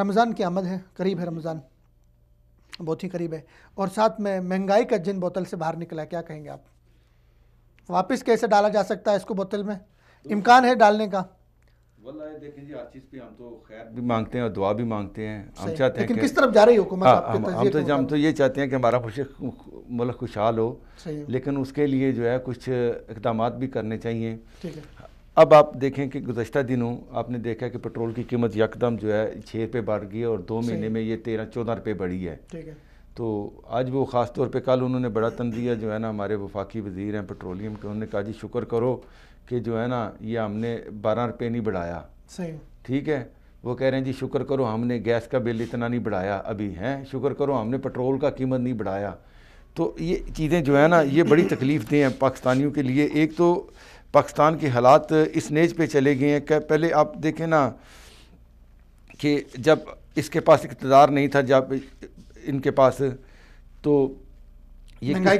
رمضان کی آمد ہے قریب ہے رمضان بہت ہی قریب ہے اور ساتھ میں مہنگائی کا جن بوتل سے باہر نکلا ہے کیا کہیں گے آپ واپس کیسے ڈالا جا سکتا ہے اس کو بوتل میں امکان ہے ڈالنے کا جی، ہم تو خیر بھی مانگتے ہیں اور دعا بھی مانگتے ہیں کس طرف جا رہی حکومت ہاں، ہم مطلب؟ تو یہ چاہتے ہیں کہ ہمارا ملک خوشحال ہو لیکن اس کے لیے جو ہے کچھ اقدامات بھی کرنے چاہیے اب آپ دیکھیں کہ گزشتہ دنوں آپ نے دیکھا کہ پٹرول کی قیمت یکدم جو ہے چھ روپے بڑھ گئی ہے اور دو مہینے میں یہ تیرہ چودہ روپے بڑھی ہے تو آج وہ خاص طور پہ کل انہوں نے بڑا تنزیہ جو ہے نا ہمارے وفاقی وزیر ہیں پٹرولیم کے انہوں نے کہا جی شکر کرو کہ جو ہے نا یہ ہم نے بارہ روپے نہیں بڑھایا ٹھیک ہے وہ کہہ رہے ہیں جی شکر کرو ہم نے گیس کا بل اتنا نہیں بڑھایا ابھی ہیں شکر کرو ہم نے پٹرول کا قیمت نہیں بڑھایا تو یہ چیزیں جو ہے نا یہ بڑی تکلیف دیں ہیں پاکستانیوں کے لیے ایک تو پاکستان کی حالات اس نیج پہ چلے گئے ہیں کہ پہلے آپ دیکھیں نا کہ جب اس کے پاس اقتدار نہیں تھا جب ان کے پاس تو یہ مہنگائی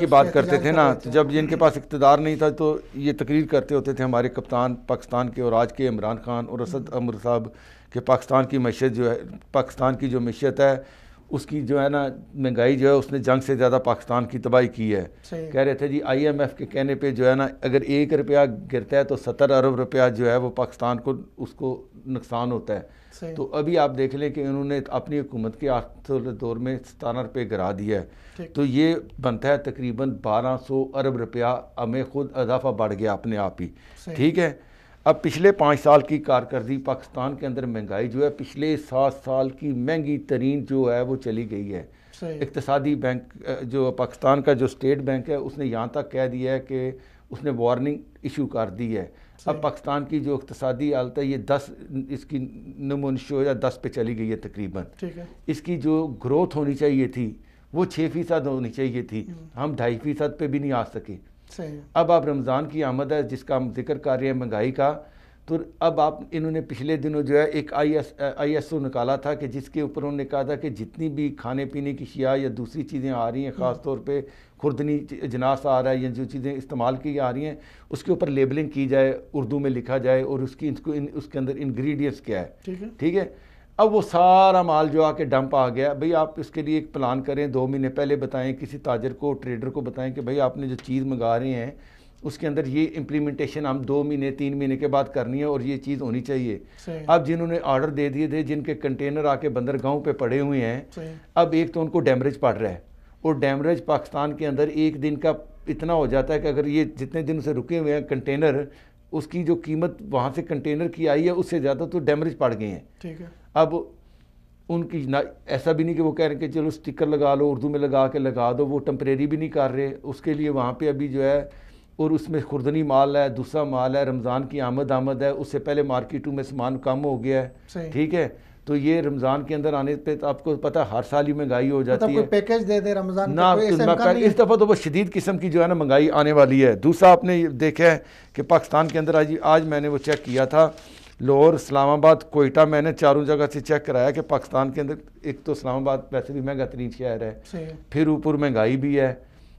کی بات کرتے تھے نا تو جب یہ ان کے پاس اقتدار نہیں تھا تو یہ تقریر کرتے ہوتے تھے ہمارے کپتان پاکستان کے اور آج کے عمران خان اور اسد امر صاحب کہ پاکستان کی معیشت جو ہے پاکستان کی جو معیشت ہے اس کی جو ہے نا مہنگائی جو ہے اس نے جنگ سے زیادہ پاکستان کی تباہی کی ہے کہہ رہے تھے جی آئی ایم ایف کے کہنے پہ جو ہے نا اگر ایک روپیہ گرتا ہے تو ستر ارب روپیہ جو ہے وہ پاکستان کو اس کو نقصان ہوتا ہے تو ابھی آپ دیکھ لیں کہ انہوں نے اپنی حکومت کے آخر دور میں ستارہ روپے گرا دیا ہے تو یہ بنتا ہے تقریباً بارہ سو ارب روپیہ ہمیں خود اضافہ بڑھ گیا اپنے آپ ہی ٹھیک ہے اب پچھلے پانچ سال کی کارکردگی پاکستان کے اندر مہنگائی جو ہے پچھلے سات سال کی مہنگی ترین جو ہے وہ چلی گئی ہے اقتصادی بینک جو پاکستان کا جو سٹیٹ بینک ہے اس نے یہاں تک کہہ دیا ہے کہ اس نے وارننگ ایشو کر دی ہے اب پاکستان کی جو اقتصادی حالت ہے یہ دس اس کی نمونشو یا دس پہ چلی گئی ہے تقریباً اس کی جو گروتھ ہونی چاہیے تھی وہ چھ فیصد ہونی چاہیے تھی ہم ڈھائی فیصد پہ بھی نہیں آ سکے اب آپ رمضان کی آمد ہے جس کا ہم ذکر کر رہے ہیں مہنگائی کا تو اب آپ انہوں نے پچھلے دنوں جو ہے ایک I S I S O نکالا تھا کہ جس کے اوپر انہوں نے کہا تھا کہ جتنی بھی کھانے پینے کی شیعہ یا دوسری چیزیں آ رہی ہیں خاص طور پہ خوردنی جناس آ رہا ہے یا جو چیزیں استعمال کی آ رہی ہیں اس کے اوپر لیبلنگ کی جائے اردو میں لکھا جائے اور اس کی اس کے اندر انگریڈینٹس کیا ہے ٹھیک ہے ٹھیک ہے اب وہ سارا مال جو آ کے ڈمپ آ گیا بھئی آپ اس کے لیے ایک پلان کریں دو مہینے پہلے بتائیں کسی تاجر کو ٹریڈر کو بتائیں کہ بھئی آپ نے جو چیز منگا رہے ہیں اس کے اندر یہ امپلیمنٹیشن ہم دو مہینے تین مہینے کے بعد کرنی ہے اور یہ چیز ہونی چاہیے اب جنہوں نے آرڈر دے دیے تھے جن کے کنٹینر آ کے بندرگاہوں پہ پڑے ہوئے ہیں اب ایک تو ان کو ڈیمریج پڑ رہا ہے اور ڈیمریج پاکستان کے اندر ایک دن کا اتنا ہو جاتا ہے کہ اگر یہ جتنے دن اسے رکے ہوئے ہیں کنٹینر اس کی جو قیمت وہاں سے کنٹینر کی آئی ہے اس سے زیادہ تو ڈیمریج پڑ گئے ہیں ٹھیک ہے اب ان کی نہ ایسا بھی نہیں کہ وہ کہہ رہے ہیں کہ چلو سٹکر لگا لو اردو میں لگا کے لگا دو وہ ٹمپریری بھی نہیں کر رہے اس کے لیے وہاں پہ ابھی جو ہے اور اس میں خوردنی مال ہے دوسرا مال ہے رمضان کی آمد آمد ہے اس سے پہلے مارکیٹوں میں سامان کم ہو گیا ہے ٹھیک ہے تو یہ رمضان کے اندر آنے پہ آپ کو پتا ہر سال ہی مہنگائی ہو جاتی مطلب ہے دے دے رمضان نہ اس دفعہ تو وہ شدید قسم کی جو ہے نا مہنگائی آنے والی ہے دوسرا آپ نے دیکھا ہے کہ پاکستان کے اندر آج آج میں نے وہ چیک کیا تھا لور اسلام آباد کوئٹہ میں نے چاروں جگہ سے چیک کرایا کہ پاکستان کے اندر ایک تو اسلام آباد ویسے بھی مہنگا ترین شہر ہے پھر اوپر مہنگائی بھی ہے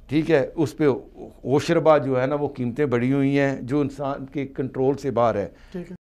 ٹھیک ہے اس پہ اوشربا جو ہے نا وہ قیمتیں بڑھی ہوئی ہیں جو انسان کے کنٹرول سے باہر ہے